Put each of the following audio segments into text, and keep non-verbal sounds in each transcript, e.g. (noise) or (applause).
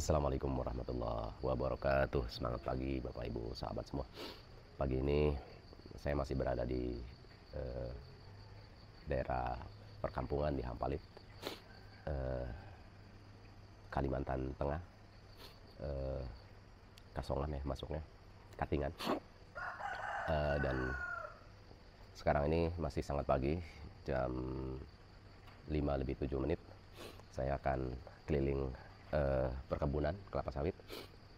Assalamualaikum warahmatullahi wabarakatuh. Semangat pagi Bapak Ibu sahabat semua. Pagi ini saya masih berada di eh, daerah perkampungan di Hampalit, eh, Kalimantan Tengah, eh, Kasongan ya masuknya, Katingan. Eh, dan sekarang ini masih sangat pagi, jam 5 lebih 7 menit. Saya akan keliling uh, perkebunan kelapa sawit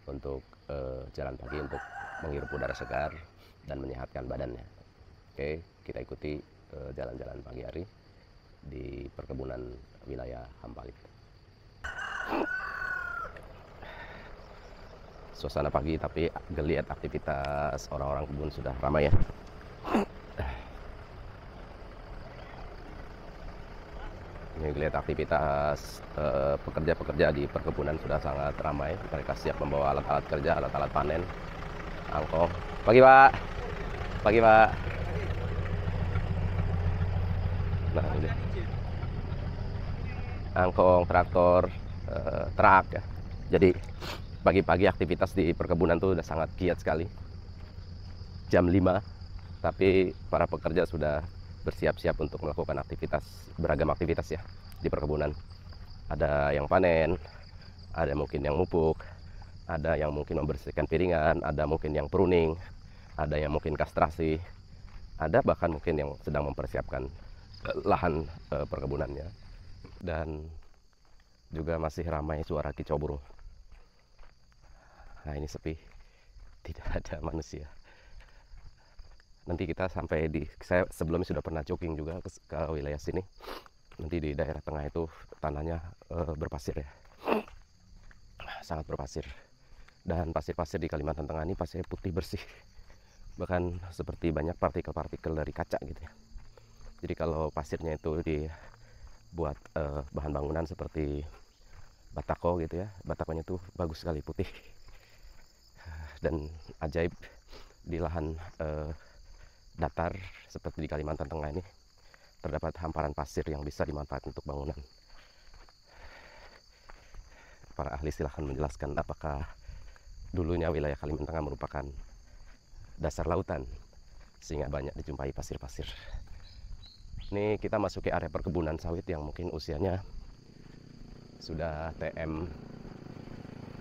untuk uh, jalan pagi untuk menghirup udara segar dan menyehatkan badannya. Oke, kita ikuti eh, jalan-jalan pagi hari di perkebunan wilayah Hampalit. Suasana pagi tapi geliat aktivitas orang-orang kebun sudah ramai ya. geliat aktivitas eh, pekerja-pekerja di perkebunan sudah sangat ramai. Mereka siap membawa alat-alat kerja, alat-alat panen, angkong. Pagi Pak. Pagi Pak. Nah, ini. Angkong, traktor, eh, truk ya. Jadi pagi-pagi aktivitas di perkebunan tuh sudah sangat giat sekali. Jam 5 tapi para pekerja sudah bersiap-siap untuk melakukan aktivitas beragam aktivitas ya di perkebunan. Ada yang panen, ada mungkin yang mupuk, ada yang mungkin membersihkan piringan, ada mungkin yang pruning, ada yang mungkin kastrasi, ada bahkan mungkin yang sedang mempersiapkan eh, lahan eh, perkebunannya. Dan juga masih ramai suara kicau burung. Nah, ini sepi. Tidak ada manusia nanti kita sampai di saya sebelumnya sudah pernah jogging juga ke, ke wilayah sini nanti di daerah tengah itu tanahnya e, berpasir ya sangat berpasir dan pasir-pasir di Kalimantan Tengah ini pasir putih bersih bahkan seperti banyak partikel-partikel dari kaca gitu ya jadi kalau pasirnya itu dibuat e, bahan bangunan seperti batako gitu ya batakonya itu bagus sekali putih dan ajaib di lahan eh, datar seperti di Kalimantan Tengah ini terdapat hamparan pasir yang bisa dimanfaatkan untuk bangunan. Para ahli silahkan menjelaskan apakah dulunya wilayah Kalimantan Tengah merupakan dasar lautan sehingga banyak dijumpai pasir-pasir. Ini kita masuk ke area perkebunan sawit yang mungkin usianya sudah TM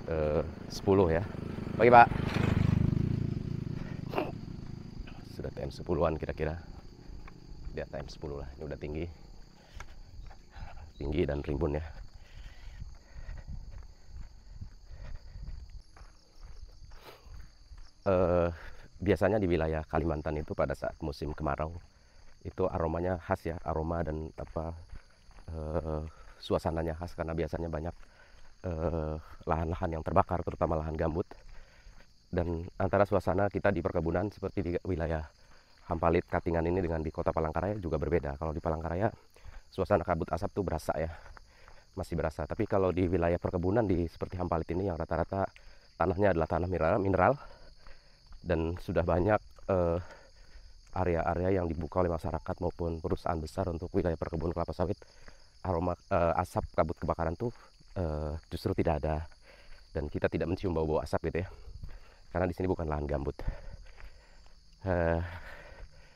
eh, 10 ya. Pagi Pak sudah tm 10-an kira-kira lihat tm sepuluh 10 lah ini udah tinggi tinggi dan rimbun ya eh, biasanya di wilayah Kalimantan itu pada saat musim kemarau itu aromanya khas ya aroma dan apa eh, suasananya khas karena biasanya banyak eh, lahan-lahan eh, yang terbakar terutama lahan gambut dan antara suasana kita di perkebunan seperti di wilayah Hampalit Katingan ini dengan di kota Palangkaraya juga berbeda. Kalau di Palangkaraya suasana kabut asap tuh berasa ya, masih berasa. Tapi kalau di wilayah perkebunan di seperti Hampalit ini yang rata-rata tanahnya adalah tanah mineral, mineral dan sudah banyak eh, area-area eh, yang dibuka oleh masyarakat maupun perusahaan besar untuk wilayah perkebunan kelapa sawit aroma eh, asap kabut kebakaran tuh eh, justru tidak ada dan kita tidak mencium bau-bau asap gitu ya karena di sini bukan lahan gambut. Uh,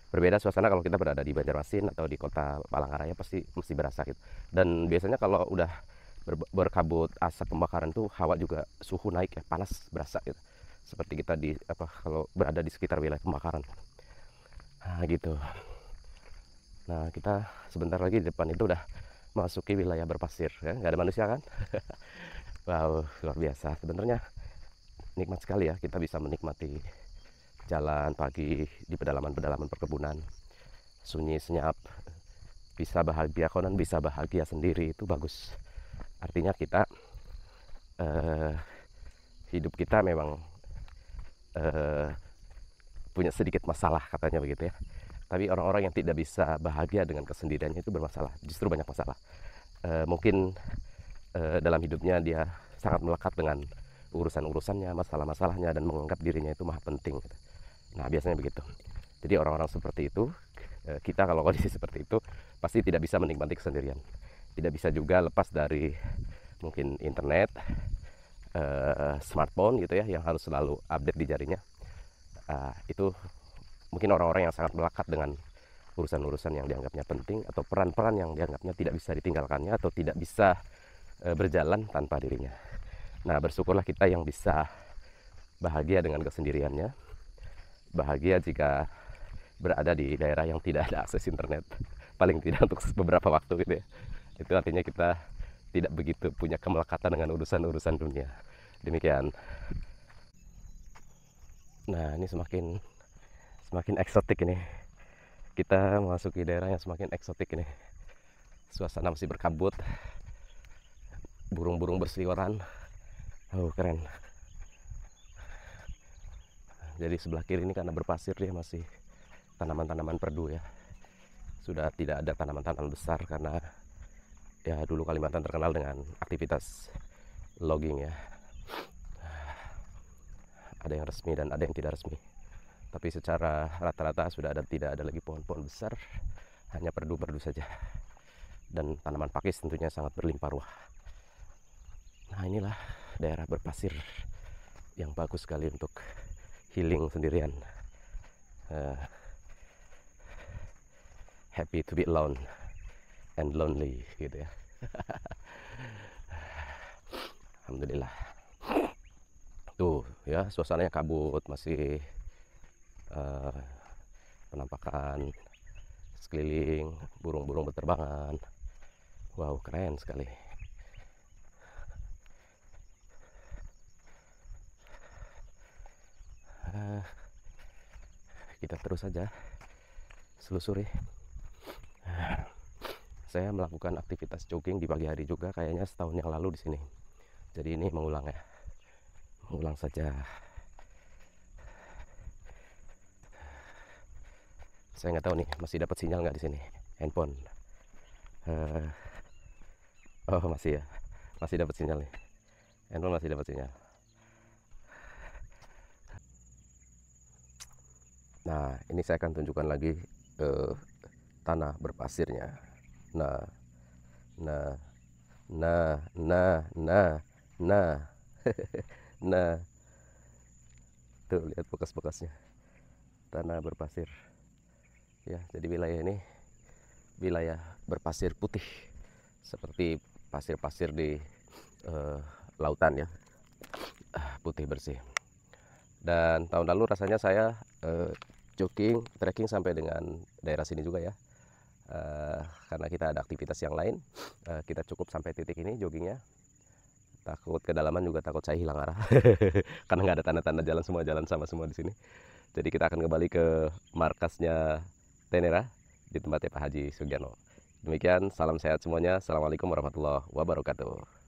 berbeda suasana kalau kita berada di Banjarmasin atau di kota Palangkaraya pasti mesti berasa gitu. Dan biasanya kalau udah ber berkabut asap pembakaran tuh hawa juga suhu naik ya, panas berasa gitu. Seperti kita di apa kalau berada di sekitar wilayah pembakaran. Nah, gitu. Nah, kita sebentar lagi di depan itu udah masuki wilayah berpasir ya, nggak ada manusia kan? (laughs) wow, luar biasa. Sebenarnya nikmat sekali ya kita bisa menikmati jalan pagi di pedalaman-pedalaman perkebunan sunyi senyap bisa bahagia konon bisa bahagia sendiri itu bagus artinya kita eh, hidup kita memang eh, punya sedikit masalah katanya begitu ya tapi orang-orang yang tidak bisa bahagia dengan kesendiriannya itu bermasalah justru banyak masalah eh, mungkin eh, dalam hidupnya dia sangat melekat dengan urusan-urusannya, masalah-masalahnya dan menganggap dirinya itu maha penting. Gitu. Nah biasanya begitu. Jadi orang-orang seperti itu eh, kita kalau kondisi (laughs) seperti itu pasti tidak bisa menikmati kesendirian. Tidak bisa juga lepas dari mungkin internet, eh, smartphone gitu ya yang harus selalu update di jarinya. Ah, itu mungkin orang-orang yang sangat melekat dengan urusan-urusan yang dianggapnya penting atau peran-peran yang dianggapnya tidak bisa ditinggalkannya atau tidak bisa eh, berjalan tanpa dirinya. Nah, bersyukurlah kita yang bisa bahagia dengan kesendiriannya. Bahagia jika berada di daerah yang tidak ada akses internet. Paling tidak untuk beberapa waktu gitu ya. Itu artinya kita tidak begitu punya kemelekatan dengan urusan-urusan dunia. Demikian. Nah, ini semakin semakin eksotik ini. Kita memasuki daerah yang semakin eksotik ini. Suasana masih berkabut. Burung-burung berseliweran, Oh keren. Jadi sebelah kiri ini karena berpasir dia masih tanaman-tanaman perdu ya. Sudah tidak ada tanaman-tanaman besar karena ya dulu Kalimantan terkenal dengan aktivitas logging ya. Ada yang resmi dan ada yang tidak resmi. Tapi secara rata-rata sudah ada tidak ada lagi pohon-pohon besar, hanya perdu-perdu saja. Dan tanaman pakis tentunya sangat berlimpah ruah. Nah inilah daerah berpasir yang bagus sekali untuk healing sendirian uh, happy to be alone and lonely gitu ya (laughs) Alhamdulillah tuh ya suasananya kabut masih uh, penampakan sekeliling burung-burung berterbangan wow keren sekali kita terus saja selusuri saya melakukan aktivitas jogging di pagi hari juga kayaknya setahun yang lalu di sini jadi ini mengulang ya mengulang saja saya nggak tahu nih masih dapat sinyal nggak di sini handphone uh, oh masih ya masih dapat sinyal nih handphone masih dapat sinyal Nah, ini saya akan tunjukkan lagi eh, tanah berpasirnya. Nah, nah, nah, nah, nah, nah, (laughs) nah. Tuh lihat bekas-bekasnya. Tanah berpasir. Ya, jadi wilayah ini wilayah berpasir putih seperti pasir-pasir di eh, lautan ya. Ah, putih bersih. Dan tahun lalu rasanya saya eh, jogging, trekking sampai dengan daerah sini juga ya. Uh, karena kita ada aktivitas yang lain, uh, kita cukup sampai titik ini joggingnya. Takut kedalaman juga takut saya hilang arah, (laughs) karena nggak ada tanda-tanda jalan semua jalan sama semua di sini. Jadi kita akan kembali ke markasnya Tenera di tempatnya Pak Haji Sugiano. Demikian, salam sehat semuanya. Assalamualaikum warahmatullahi wabarakatuh.